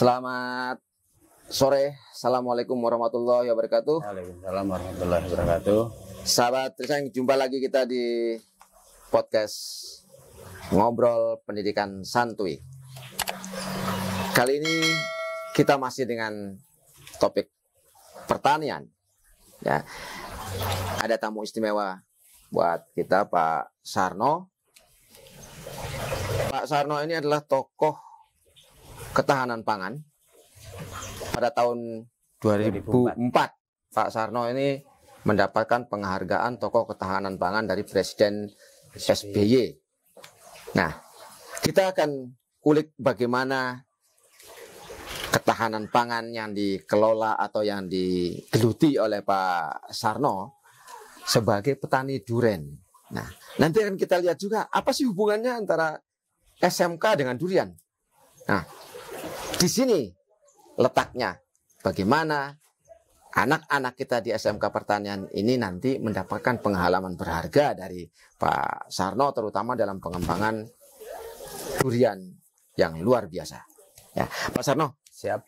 Selamat sore. Assalamualaikum warahmatullahi wabarakatuh. Waalaikumsalam warahmatullahi wabarakatuh. Sahabat Trisang, jumpa lagi kita di podcast Ngobrol Pendidikan Santuy. Kali ini kita masih dengan topik pertanian. Ya. Ada tamu istimewa buat kita Pak Sarno. Pak Sarno ini adalah tokoh ketahanan pangan pada tahun 2004, 2004 Pak Sarno ini mendapatkan penghargaan tokoh ketahanan pangan dari Presiden SBY. Nah, kita akan kulik bagaimana ketahanan pangan yang dikelola atau yang digeluti oleh Pak Sarno sebagai petani duren. Nah, nanti akan kita lihat juga apa sih hubungannya antara SMK dengan durian. Nah, di sini letaknya bagaimana anak-anak kita di SMK Pertanian ini nanti mendapatkan pengalaman berharga dari Pak Sarno terutama dalam pengembangan durian yang luar biasa. Ya, Pak Sarno. Siap.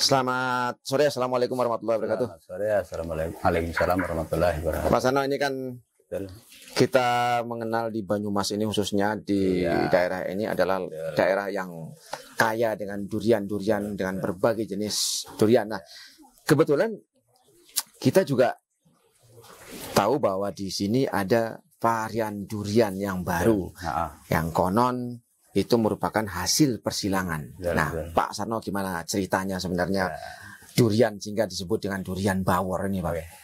Selamat sore, assalamualaikum warahmatullahi wabarakatuh. Selamat sore, assalamualaikum warahmatullahi wabarakatuh. Pak Sarno ini kan kita mengenal di Banyumas ini khususnya di ya. daerah ini adalah ya. daerah yang kaya dengan durian-durian iya. dengan berbagai jenis durian. Nah, kebetulan kita juga tahu bahwa di sini ada varian durian yang baru ya. yang konon itu merupakan hasil persilangan. Ya, nah, ya. Pak Sarno gimana ceritanya sebenarnya ya. durian sehingga disebut dengan durian bawor ini, Pak?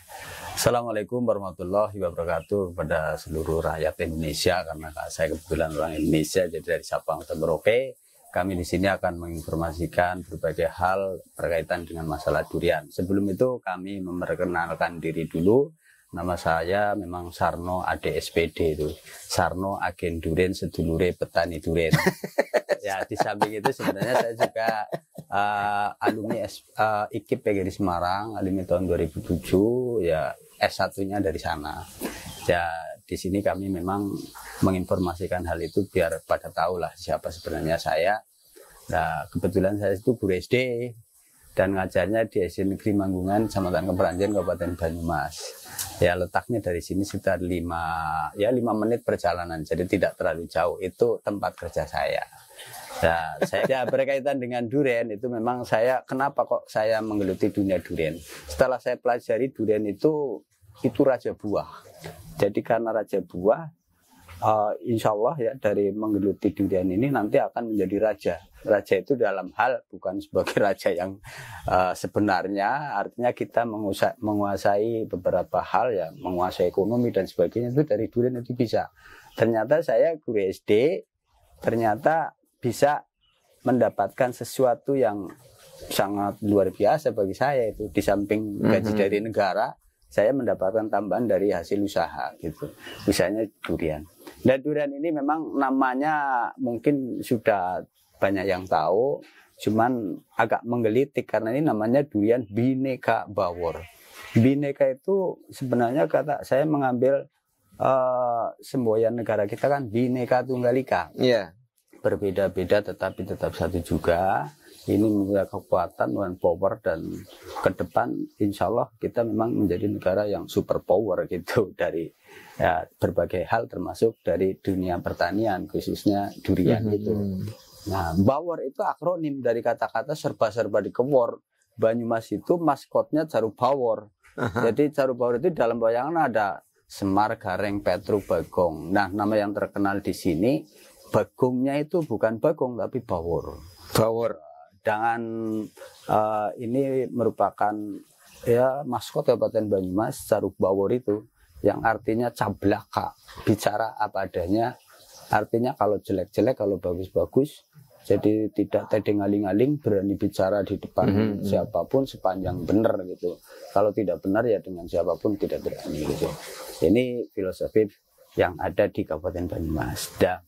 Assalamualaikum warahmatullahi wabarakatuh kepada seluruh rakyat Indonesia karena saya kebetulan orang Indonesia jadi dari Sabang ke Merauke kami di sini akan menginformasikan berbagai hal berkaitan dengan masalah durian. Sebelum itu kami memperkenalkan diri dulu. Nama saya memang Sarno ADSPD itu. Sarno Agen durian Sedulure Petani durian. ya di samping itu sebenarnya saya juga uh, alumni uh, eh, IKIP PGRI Semarang, alumni tahun 2007 ya S1-nya dari sana. Ya, di sini kami memang menginformasikan hal itu biar pada tahu lah siapa sebenarnya saya. Nah, kebetulan saya itu guru SD dan ngajarnya di SD Negeri Manggungan, Kecamatan Keperanjen, Kabupaten Banyumas. Ya, letaknya dari sini sekitar 5 ya 5 menit perjalanan, jadi tidak terlalu jauh. Itu tempat kerja saya. Nah, saya ya, berkaitan dengan durian itu memang saya kenapa kok saya menggeluti dunia durian? Setelah saya pelajari durian itu itu raja buah. Jadi karena raja buah, uh, eh, insya Allah ya dari menggeluti durian ini nanti akan menjadi raja. Raja itu dalam hal bukan sebagai raja yang uh, sebenarnya, artinya kita menguasai, menguasai beberapa hal ya, menguasai ekonomi dan sebagainya itu dari durian itu bisa. Ternyata saya guru SD, ternyata bisa mendapatkan sesuatu yang sangat luar biasa bagi saya itu di samping gaji mm -hmm. dari negara saya mendapatkan tambahan dari hasil usaha gitu. Misalnya durian. Dan durian ini memang namanya mungkin sudah banyak yang tahu, cuman agak menggelitik karena ini namanya durian bineka bawor. Bineka itu sebenarnya kata saya mengambil uh, semboyan negara kita kan bineka tunggal ika. Iya. Yeah. Berbeda-beda tetapi tetap satu juga ini memiliki kekuatan dan power dan ke depan insya Allah kita memang menjadi negara yang super power gitu dari ya, berbagai hal termasuk dari dunia pertanian khususnya durian hmm. itu. Nah, power itu akronim dari kata-kata serba-serba dikewor. Banyumas itu maskotnya Caru power. Jadi Caru power itu dalam bayangan ada Semar, Gareng, Petru, Bagong. Nah, nama yang terkenal di sini Bagongnya itu bukan Bagong tapi power. Power jangan uh, ini merupakan ya maskot Kabupaten Banyumas Caruk Bawor itu yang artinya cablaka bicara apa adanya artinya kalau jelek-jelek kalau bagus-bagus jadi tidak tedeng aling-aling berani bicara di depan mm -hmm. siapapun sepanjang benar gitu kalau tidak benar ya dengan siapapun tidak berani gitu ini filosofi yang ada di Kabupaten Banyumas dan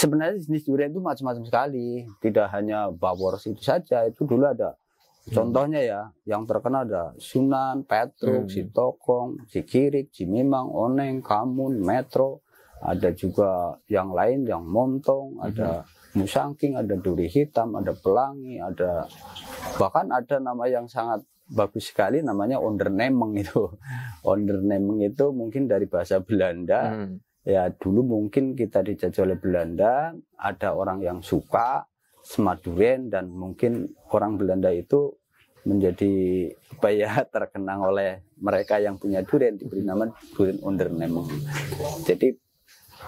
sebenarnya jenis durian itu macam-macam sekali. Tidak hanya Bawors itu saja. Itu dulu ada hmm. Contohnya ya, yang terkenal ada Sunan, Petruk, hmm. Sitokong, Sikirik, Cimimang, Oneng, Kamun, Metro. Ada juga yang lain, yang Montong, hmm. ada Musangking, ada Duri Hitam, ada Pelangi, ada bahkan ada nama yang sangat bagus sekali namanya Ondernemeng itu. Ondernemeng itu mungkin dari bahasa Belanda. Hmm ya dulu mungkin kita dijajah oleh Belanda, ada orang yang suka sema durian dan mungkin orang Belanda itu menjadi apa ya, terkenang oleh mereka yang punya durian diberi nama durian ondernemung. Jadi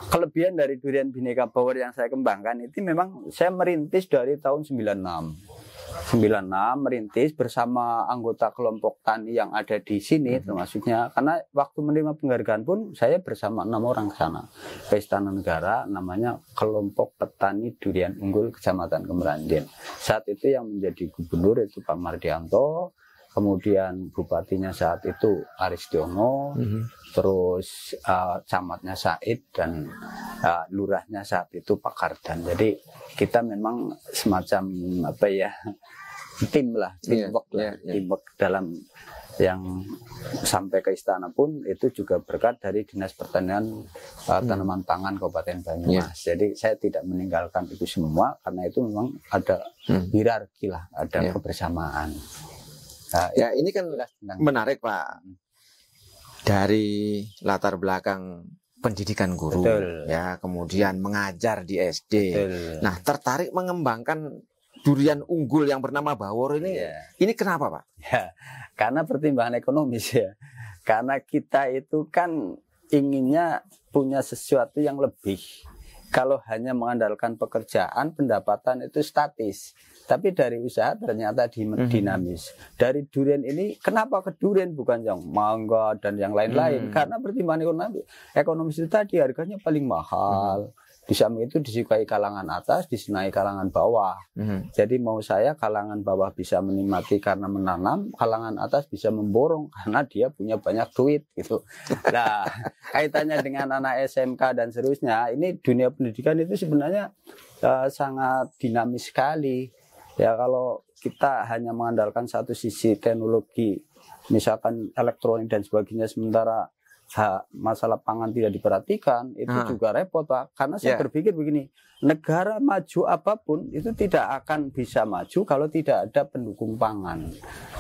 kelebihan dari durian bineka power yang saya kembangkan itu memang saya merintis dari tahun 96. 96 merintis bersama anggota kelompok tani yang ada di sini mhm. termasuknya karena waktu menerima penghargaan pun saya bersama enam orang sana ke Istana Negara namanya kelompok petani durian unggul Kecamatan Kemeranjen saat itu yang menjadi gubernur itu Pak Mardianto kemudian bupatinya saat itu Aris Diono, mm-hmm. terus uh, camatnya Said dan uh, lurahnya saat itu Pak Kardan. Jadi kita memang semacam apa ya tim lah, iya, teamwork yeah, lah, yeah, yeah. teamwork dalam yang sampai ke istana pun itu juga berkat dari dinas pertanian uh, tanaman pangan Kabupaten Banyumas. Yeah. Jadi saya tidak meninggalkan itu semua karena itu memang ada hmm. hierarki lah, ada yeah. kebersamaan. Nah, ya ini kan menarik Pak. Hmm. Dari latar belakang pendidikan guru Betul. ya, kemudian mengajar di SD. Betul. Nah, tertarik mengembangkan durian unggul yang bernama Bawor ini ya. ini kenapa, Pak? Ya, karena pertimbangan ekonomis ya. Karena kita itu kan inginnya punya sesuatu yang lebih. Kalau hanya mengandalkan pekerjaan, pendapatan itu statis. Tapi dari usaha ternyata mhm. dinamis. Hmm. Dari durian ini kenapa ke durian bukan yang mangga dan yang lain-lain? Hmm. Karena pertimbangan ekonomi. Ekonomis itu tadi harganya paling mahal. Hmm. Di samping itu disukai kalangan atas, disukai kalangan bawah. Hmm. Jadi mau saya kalangan bawah bisa menikmati karena menanam, kalangan atas bisa memborong karena dia punya banyak duit gitu. Nah, kaitannya dengan anak SMK dan seterusnya, ini dunia pendidikan itu sebenarnya uh, sangat dinamis sekali Ya kalau kita hanya mengandalkan satu sisi teknologi, misalkan elektronik dan sebagainya, sementara masalah pangan tidak diperhatikan, itu hmm. juga repot pak. Karena saya yeah. berpikir begini, negara maju apapun itu tidak akan bisa maju kalau tidak ada pendukung pangan.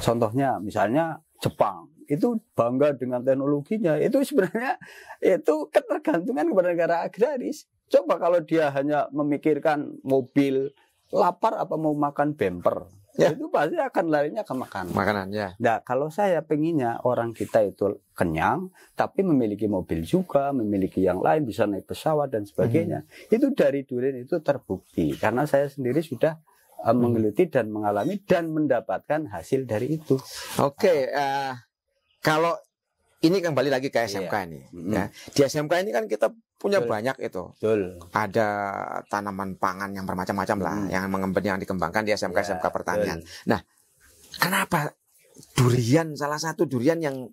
Contohnya misalnya Jepang itu bangga dengan teknologinya, itu sebenarnya itu ketergantungan kepada negara agraris. Coba kalau dia hanya memikirkan mobil lapar apa mau makan bemper ya. itu pasti akan larinya ke makanan. Makanan ya. Nah kalau saya pengennya orang kita itu kenyang tapi memiliki mobil juga, memiliki yang lain bisa naik pesawat dan sebagainya. Hmm. Itu dari durian itu terbukti karena saya sendiri sudah eh, hmm. menggeluti dan mengalami dan mendapatkan hasil dari itu. Oke, okay, uh, eh, kalau ini kembali lagi ke SMK iya. nih. Hmm. ya. Di SMK ini kan kita punya Betul. banyak itu. Betul. Ada tanaman pangan yang bermacam-macam lah hmm. yang mengembang yang dikembangkan di SMK ya, SMK pertanian. Betul. Nah, kenapa durian salah satu durian yang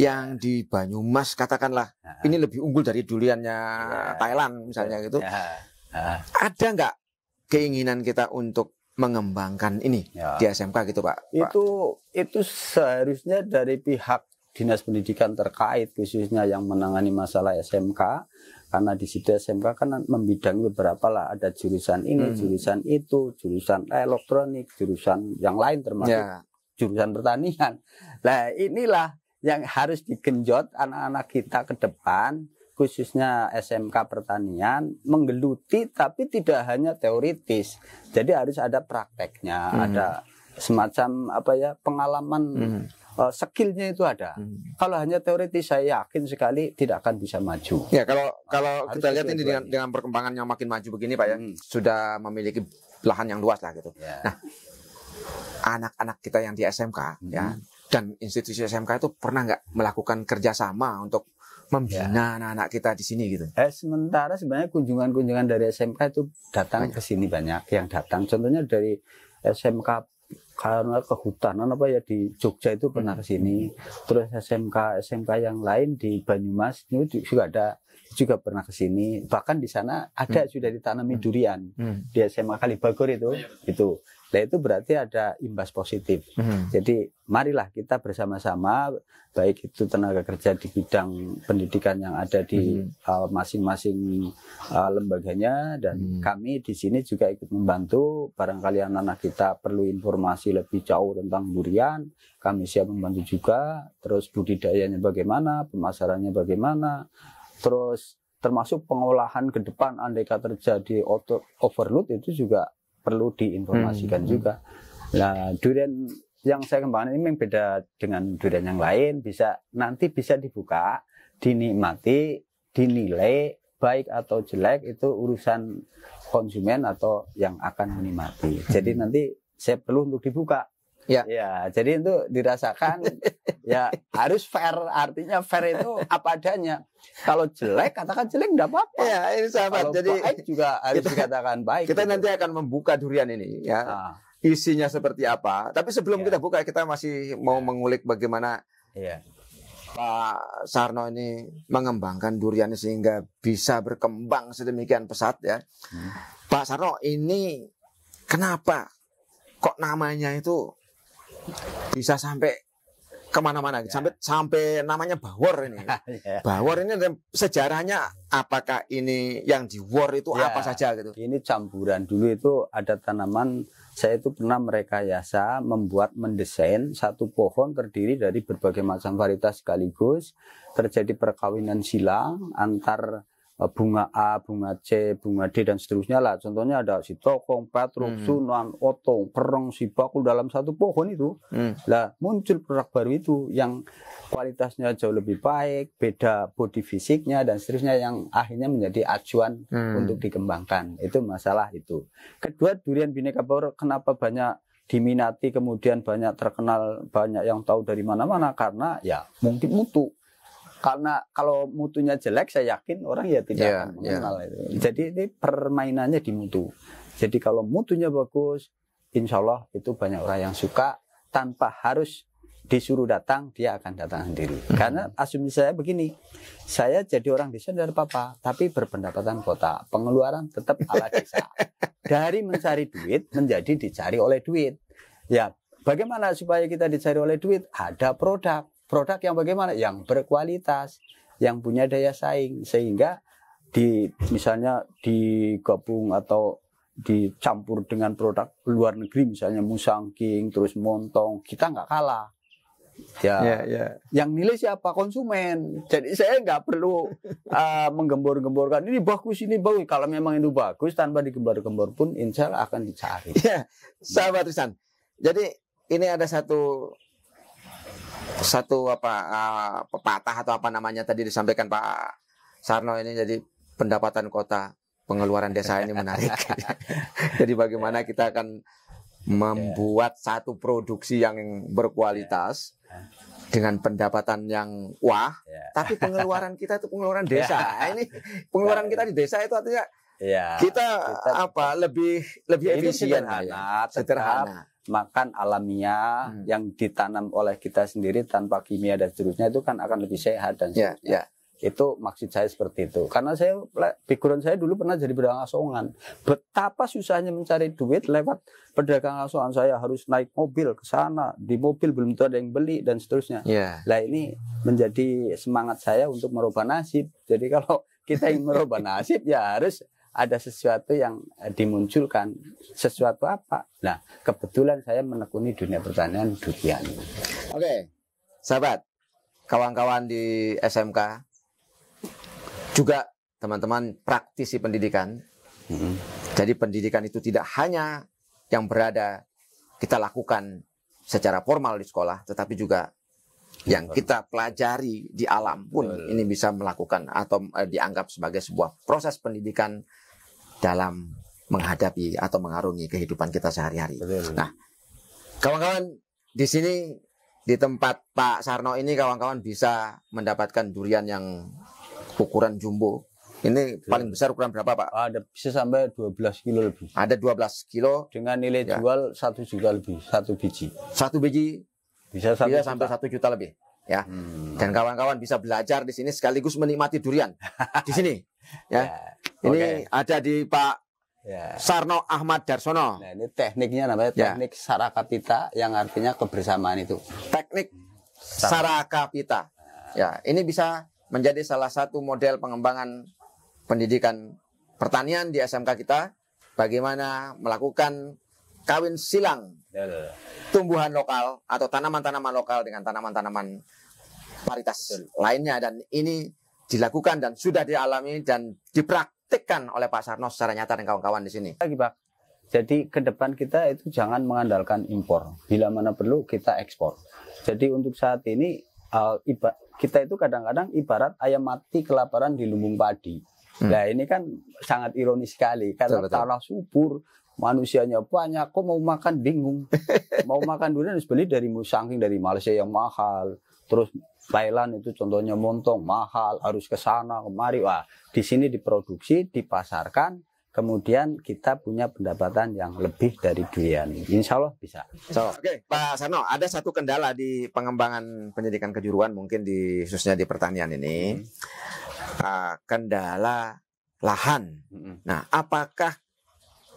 yang di Banyumas katakanlah nah. ini lebih unggul dari duriannya ya. Thailand misalnya iya. gitu. Ya. Nah. Ada nggak keinginan kita untuk mengembangkan ini ya. di SMK gitu Pak? Itu itu seharusnya dari pihak dinas pendidikan terkait khususnya yang menangani masalah SMK karena di situ SMK kan membidangi beberapa lah ada jurusan ini hmm. jurusan itu jurusan elektronik jurusan yang lain termasuk ya. jurusan pertanian nah inilah yang harus digenjot anak-anak kita ke depan khususnya SMK pertanian menggeluti tapi tidak hanya teoritis jadi harus ada prakteknya hmm. ada semacam apa ya pengalaman hmm uh, skillnya itu ada. Hmm. Kalau hanya teoritis saya yakin sekali tidak akan bisa maju. Ya kalau nah, kalau kita lihat ini dengan, dengan perkembangan yang makin maju begini pak ya hmm. sudah memiliki lahan yang luas lah gitu. Yeah. Nah anak-anak kita yang di SMK hmm. ya dan institusi SMK itu pernah nggak melakukan kerjasama untuk membina ya. anak-anak ya. kita di sini gitu. Eh, sementara sebenarnya kunjungan-kunjungan dari SMK itu datang ke sini banyak yang datang. Contohnya dari SMK karena kehutanan apa ya di Jogja itu pernah hmm. ke sini. Terus SMK SMK yang lain di Banyumas itu juga ada juga pernah ke sini. Bahkan di sana ada hmm. sudah ditanami hmm. durian hmm. di SMA Kalibagor itu. Oh, iya, itu. Nah itu berarti ada imbas positif. Hmm. Jadi marilah kita bersama-sama baik itu tenaga kerja di bidang pendidikan yang ada di hmm. uh, masing-masing uh, lembaganya dan hmm. kami di sini juga ikut membantu. Barangkali anak-anak kita perlu informasi lebih jauh tentang durian, kami siap membantu juga. Terus budidayanya bagaimana, pemasarannya bagaimana, terus termasuk pengolahan ke depan andeka terjadi auto overload itu juga perlu diinformasikan hmm. hmm. juga. Nah, durian yang saya kembangkan ini beda dengan durian yang lain, bisa nanti bisa dibuka, dinikmati, dinilai baik atau jelek itu urusan konsumen atau yang akan menikmati. Jadi hmm. nanti saya perlu untuk dibuka Ya. ya, jadi itu dirasakan ya harus fair. Artinya fair itu apa adanya. Kalau jelek katakan jelek enggak apa-apa. Ya, ini sahabat. Kalau jadi baik juga harus kita, dikatakan baik. Kita gitu. nanti akan membuka durian ini ya. Ah. Isinya seperti apa? Tapi sebelum ya. kita buka kita masih mau ya. mengulik bagaimana ya. Pak Sarno ini mengembangkan durian sehingga bisa berkembang sedemikian pesat ya. Hmm. Pak Sarno ini kenapa kok namanya itu bisa sampai kemana-mana ya. sampai sampai namanya Bawor ini. ya. Bawor ini sejarahnya apakah ini yang di war itu ya. apa saja gitu? Ini campuran dulu itu ada tanaman saya itu pernah merekayasa membuat mendesain satu pohon terdiri dari berbagai macam varietas sekaligus terjadi perkawinan silang antar Eh, bunga A, bunga C, bunga D dan seterusnya lah. Contohnya ada si tokong, patruk, hmm. sunan, otong, perong, si bakul dalam satu pohon itu. Hmm. Lah muncul produk baru itu yang kualitasnya jauh lebih baik, beda body fisiknya dan seterusnya yang akhirnya menjadi acuan hmm. untuk dikembangkan. Itu masalah itu. Kedua durian bineka baru kenapa banyak diminati kemudian banyak terkenal banyak yang tahu dari mana-mana karena ya mungkin mutu karena kalau mutunya jelek saya yakin orang ya tidak yeah, akan iya. mengenal yeah. itu. Jadi ini permainannya di mutu. Jadi kalau mutunya bagus, insya Allah itu banyak orang yang suka tanpa harus disuruh datang dia akan datang sendiri. Mm -hmm. Karena asumsi saya begini, saya jadi orang desa dari papa, tapi berpendapatan kota, pengeluaran tetap ala desa. dari mencari duit menjadi dicari oleh duit. Ya, bagaimana supaya kita dicari oleh duit? Ada produk Produk yang bagaimana? Yang berkualitas, yang punya daya saing sehingga di misalnya digabung atau dicampur dengan produk luar negeri misalnya musangking terus montong kita nggak kalah ya yeah, yeah. yang nilai siapa konsumen jadi saya nggak perlu uh, menggembor-gemborkan ini bagus ini bagus kalau memang itu bagus tanpa digembar gembor pun insya Allah akan dicari yeah. sahabat Risan jadi ini ada satu satu apa uh, pepatah atau apa namanya tadi disampaikan Pak Sarno ini jadi pendapatan kota pengeluaran desa ini menarik. jadi bagaimana ya. kita akan membuat satu produksi yang berkualitas ya. dengan pendapatan yang wah, ya. tapi pengeluaran kita itu pengeluaran desa. Ini pengeluaran kita di desa itu artinya Ya, kita, kita apa lebih lebih efisien sederhana, ya. sederhana makan alamiah hmm. yang ditanam oleh kita sendiri tanpa kimia dan seterusnya itu kan akan lebih sehat dan Yeah, ya, yeah. Itu maksud saya seperti itu. Karena saya pikiran saya dulu pernah jadi pedagang asongan. Betapa susahnya mencari duit lewat pedagang asongan. Saya harus naik mobil ke sana, di mobil belum tentu ada yang beli dan seterusnya. Yeah. Ya. Nah, ini menjadi semangat saya untuk merubah nasib. Jadi kalau kita ingin merubah nasib ya harus ada sesuatu yang eh, dimunculkan. Sesuatu apa? Nah, kebetulan saya menekuni dunia pertanian durian. Oke, sahabat, kawan-kawan di SMK, juga teman-teman praktisi pendidikan. Hmm. Jadi pendidikan itu tidak hanya yang berada kita lakukan secara formal di sekolah, tetapi juga yang kita pelajari di alam pun Betul. ini bisa melakukan atau eh, dianggap sebagai sebuah proses pendidikan dalam menghadapi atau mengarungi kehidupan kita sehari-hari. Nah, kawan-kawan di sini di tempat Pak Sarno ini kawan-kawan bisa mendapatkan durian yang ukuran jumbo. Ini Betul. paling besar ukuran berapa Pak? Ada bisa sampai 12 kilo lebih. Ada 12 kilo. Dengan nilai ya. jual satu juta lebih, satu biji. Satu biji bisa sampai, bisa sampai 1 juta lebih ya. Hmm. Dan kawan-kawan bisa belajar di sini sekaligus menikmati durian di sini ya. okay. Ya, ini ada di Pak yeah. Sarno Ahmad Darsono. Nah, ini tekniknya namanya ya. teknik yeah. sarakapita yang artinya kebersamaan itu. Teknik sarakapita. Ya, ini bisa menjadi salah satu model pengembangan pendidikan pertanian di SMK kita. Bagaimana melakukan kawin silang Ya, ya, ya. tumbuhan lokal atau tanaman-tanaman lokal dengan tanaman-tanaman paritas Betul. lainnya dan ini dilakukan dan sudah dialami dan dipraktikkan oleh Pak Sarno secara nyata dan kawan-kawan di sini. Lagi Pak, jadi ke depan kita itu jangan mengandalkan impor. Bila mana perlu kita ekspor. Jadi untuk saat ini eh, kita itu kadang-kadang ibarat ayam mati kelaparan di lumbung padi. Hmm. Nah ini kan sangat ironis sekali karena tanah subur, manusianya banyak kok mau makan bingung mau makan durian harus beli dari musangking dari Malaysia yang mahal terus Thailand itu contohnya montong mahal harus ke sana kemari wah di sini diproduksi dipasarkan kemudian kita punya pendapatan yang lebih dari durian insya Allah bisa so. oke okay, Pak Sano ada satu kendala di pengembangan pendidikan kejuruan mungkin di khususnya di pertanian ini hmm. uh, kendala lahan. Hmm. Nah, apakah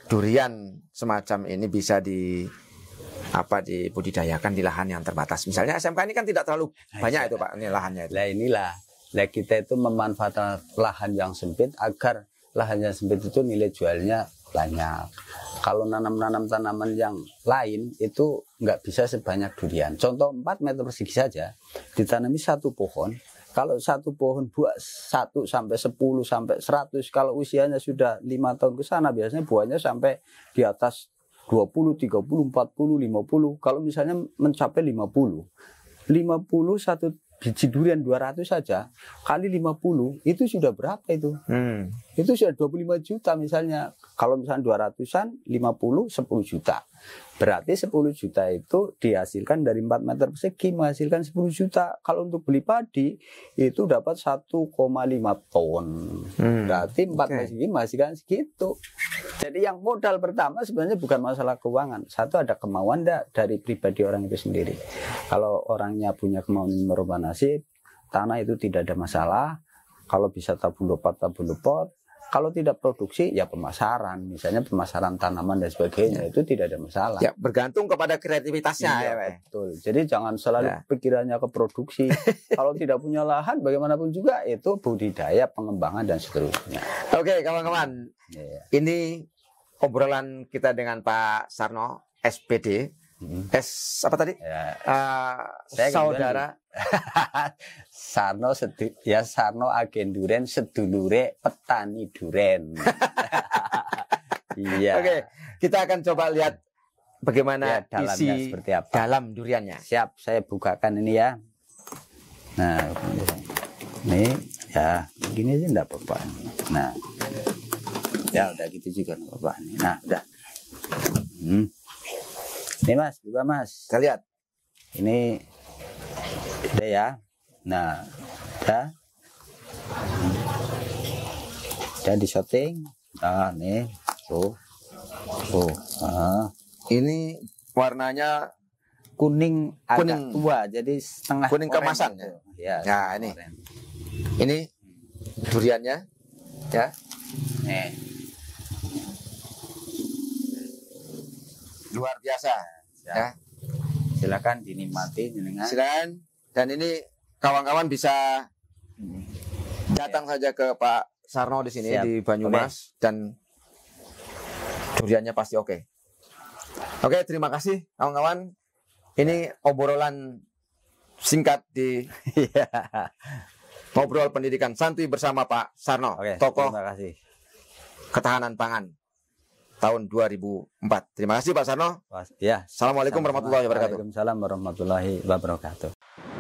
durian semacam ini bisa di apa dibudidayakan di lahan yang terbatas. Misalnya SMK ini kan tidak terlalu nah, banyak iya. itu Pak, ini lahannya. Itu. Nah inilah, nah kita itu memanfaatkan lahan yang sempit agar lahan yang sempit itu nilai jualnya banyak. Kalau nanam-nanam tanaman yang lain itu nggak bisa sebanyak durian. Contoh 4 meter persegi saja ditanami satu pohon kalau satu pohon buah satu sampai sepuluh sampai seratus, kalau usianya sudah lima tahun ke sana biasanya buahnya sampai di atas dua puluh puluh tiga empat puluh lima puluh. Kalau misalnya mencapai lima puluh lima puluh satu biji durian 200 saja kali 50 itu sudah berapa itu? Hmm. Itu sudah 25 juta misalnya. Kalau misalnya 200-an 50 10 juta. Berarti 10 juta itu dihasilkan dari 4 meter persegi menghasilkan 10 juta. Kalau untuk beli padi itu dapat 1,5 ton. Hmm. Berarti 4 okay. persegi menghasilkan segitu. Jadi yang modal pertama sebenarnya bukan masalah keuangan. Satu ada kemauan dari pribadi orang itu sendiri. Kalau orangnya punya kemauan merubah nasib, tanah itu tidak ada masalah. Kalau bisa tabung dopot, tabung dopot. Kalau tidak produksi, ya pemasaran. Misalnya pemasaran tanaman dan sebagainya ya. itu tidak ada masalah. Ya, bergantung kepada kreativitasnya iya, ya, ya, betul. Jadi jangan selalu ya. pikirannya ke produksi. Kalau tidak punya lahan, bagaimanapun juga itu budidaya, pengembangan dan seterusnya. Oke, kawan-kawan. Ya. Ini obrolan kita dengan Pak Sarno SPD. Hmm. S apa tadi? Ya. Uh, saya saudara Sarno sedu, ya Sarno agen duren sedulure petani duren. iya. Oke, kita akan coba lihat bagaimana ya, dalamnya isi seperti apa. dalam duriannya. Siap, saya bukakan ini ya. Nah, ini ya begini aja enggak apa-apa. Nah. Ya udah gitu juga enggak apa-apa. Nah, udah. Hmm. Ini Mas, juga Mas. Kita lihat. Ini Udah gitu ya. Nah, ya. Dan di shooting. Nah, nih. Tuh. Tuh. Nah. Ini warnanya kuning, agak kuning tua, jadi setengah kuning kemasan. ya, Ya. Nah, ini. Oranye. Ini duriannya ya. Nih. Luar biasa. Ya. ya. Silakan dinikmati dengan Silakan dan ini kawan-kawan bisa hmm. datang saja ke Pak Sarno di sini Siap. di Banyumas okay. dan duriannya pasti oke. Okay. Oke, okay, terima kasih kawan-kawan. Ini obrolan singkat di iya. ngobrol pendidikan santuy bersama Pak Sarno, Oke, tokoh terima kasih. ketahanan pangan tahun 2004. Terima kasih Pak Sarno. Ya. Assalamualaikum warahmatullahi wabarakatuh. Waalaikumsalam warahmatullahi wabarakatuh.